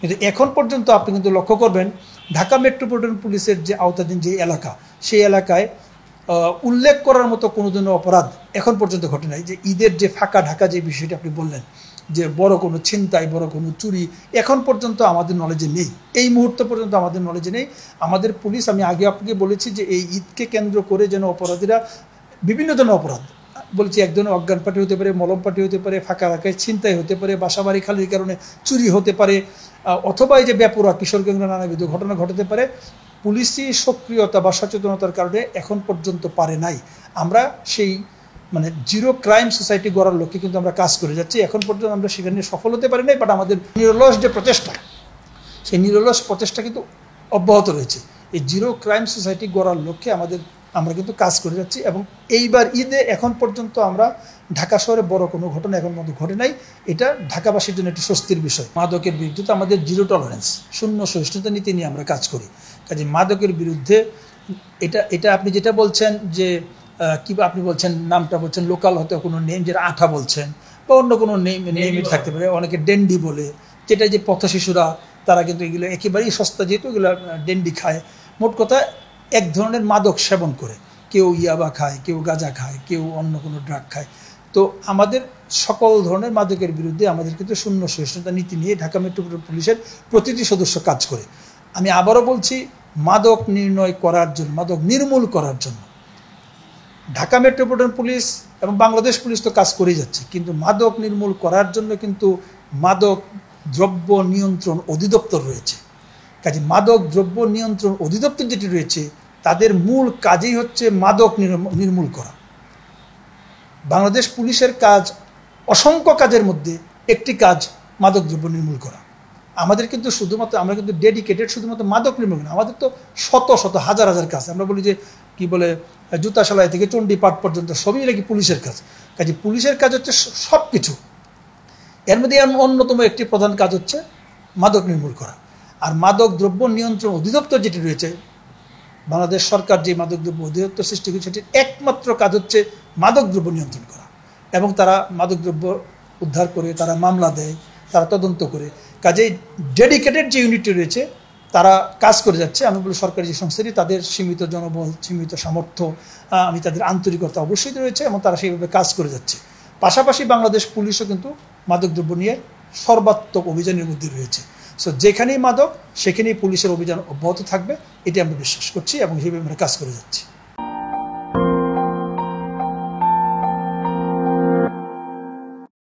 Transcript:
কিন্তু এখন পর্যন্ত আপনি কিন্তু লক্ষ্য করবেন ঢাকা মেট্রোপলিটন পুলিশের যে আওতাধীন যে এলাকা সেই এলাকায় উল্লেখ করার মতো কোনো দিনও অপরাধ এখন পর্যন্ত ঘটে নাই যে ঈদের যে ফাঁকা ঢাকা যে বিষয়টি আপনি বললেন যে বড় কোনো ছিনতাই বড় কোনো চুরি এখন পর্যন্ত আমাদের নলেজে নেই এই মুহূর্ত পর্যন্ত আমাদের নলেজে নেই আমাদের পুলিশ আমি আগে আপনাকে বলেছি যে এই ঈদকে কেন্দ্র করে যেন অপরাধীরা বিভিন্ন ধরনের অপরাধ বলছি একজন অজ্ঞান পার্টি হতে পারে মলম পার্টি হতে পারে ফাঁকা রাখায় ছিনতাই হতে পারে বাসাবাড়ি খালির কারণে চুরি হতে পারে অথবা এই যে ব্যাপুরা কিশোরগঞ্জ নানাবিধ ঘটনা ঘটাতে পারে পুলিশি সক্রিয়তা বা সচেতনতার কারণে এখন পর্যন্ত পারে নাই আমরা সেই মানে জিরো ক্রাইম সোসাইটি গড়ার লক্ষ্যে কিন্তু আমরা কাজ করে যাচ্ছি এখন পর্যন্ত আমরা সেখানে সফল হতে পারি নাই বাট আমাদের নিরলস যে প্রচেষ্টা সেই নিরলস প্রচেষ্টা কিন্তু অব্যাহত রয়েছে এই জিরো ক্রাইম সোসাইটি গড়ার লক্ষ্যে আমাদের আমরা কিন্তু কাজ করে যাচ্ছি এবং এইবার ঈদে এখন পর্যন্ত আমরা ঢাকা শহরে বড় কোনো ঘটনা এখন মধ্যে ঘটে নাই এটা ঢাকাবাসীর জন্য একটি স্বস্তির বিষয় মাদকের বিরুদ্ধে তো আমাদের জিরো টলারেন্স শূন্য সহিষ্ণুতা নীতি নিয়ে আমরা কাজ করি কাজে মাদকের বিরুদ্ধে এটা এটা আপনি যেটা বলছেন যে কি আপনি বলছেন নামটা বলছেন লোকাল হয়তো কোনো নেম যেটা আঠা বলছেন বা অন্য কোনো নেম নেমে থাকতে পারে অনেকে ডেন্ডি বলে যেটা যে পথ শিশুরা তারা কিন্তু এগুলো একেবারেই সস্তা যেহেতু এগুলো ডেন্ডি খায় মোট কথা এক ধরনের মাদক সেবন করে কেউ ইয়াবা খায় কেউ গাঁজা খায় কেউ অন্য কোনো ড্রাগ খায় তো আমাদের সকল ধরনের মাদকের বিরুদ্ধে আমাদের কিন্তু শূন্য সহিষ্ণুতা নীতি নিয়ে ঢাকা মেট্রোপলিটন পুলিশের প্রতিটি সদস্য কাজ করে আমি আবারও বলছি মাদক নির্ণয় করার জন্য মাদক নির্মূল করার জন্য ঢাকা মেট্রোপলিটন পুলিশ এবং বাংলাদেশ পুলিশ তো কাজ করেই যাচ্ছে কিন্তু মাদক নির্মূল করার জন্য কিন্তু মাদক দ্রব্য নিয়ন্ত্রণ অধিদপ্তর রয়েছে কাজে মাদক দ্রব্য নিয়ন্ত্রণ অধিদপ্তর যেটি রয়েছে তাদের মূল কাজই হচ্ছে মাদক নির্মূল করা বাংলাদেশ পুলিশের কাজ অসংখ্য কাজের মধ্যে একটি কাজ মাদক দ্রব্য নির্মূল করা আমাদের কিন্তু শুধুমাত্র আমরা কিন্তু ডেডিকেটেড শুধুমাত্র মাদক নির্মূল না আমাদের তো শত শত হাজার হাজার কাজ আমরা বলি যে কি বলে সেলাই থেকে চণ্ডীপাঠ পর্যন্ত সবই নাকি পুলিশের কাজ কাজে পুলিশের কাজ হচ্ছে সব কিছু এর মধ্যে অন্যতম একটি প্রধান কাজ হচ্ছে মাদক নির্মূল করা আর মাদক দ্রব্য নিয়ন্ত্রণ অধিদপ্তর যেটি রয়েছে বাংলাদেশ সরকার যে মাদকদ্রব্য অধিদপ্তর সৃষ্টি করেছে সেটির একমাত্র কাজ হচ্ছে মাদকদ্রব্য নিয়ন্ত্রণ করা এবং তারা মাদকদ্রব্য উদ্ধার করে তারা মামলা দেয় তারা তদন্ত করে কাজেই ডেডিকেটেড যে ইউনিটটি রয়েছে তারা কাজ করে যাচ্ছে আমি বলি সরকারি যে সংস্থাটি তাদের সীমিত জনবল সীমিত সামর্থ্য আমি তাদের আন্তরিকতা অবশ্যই রয়েছে এবং তারা সেইভাবে কাজ করে যাচ্ছে পাশাপাশি বাংলাদেশ পুলিশও কিন্তু মাদকদ্রব্য নিয়ে সর্বাত্মক অভিযানের মধ্যে রয়েছে সো যেখানেই মাদক সেখানেই পুলিশের অভিযান অব্যাহত থাকবে এটি আমরা বিশ্বাস করছি এবং হিসেবে আমরা কাজ করে যাচ্ছি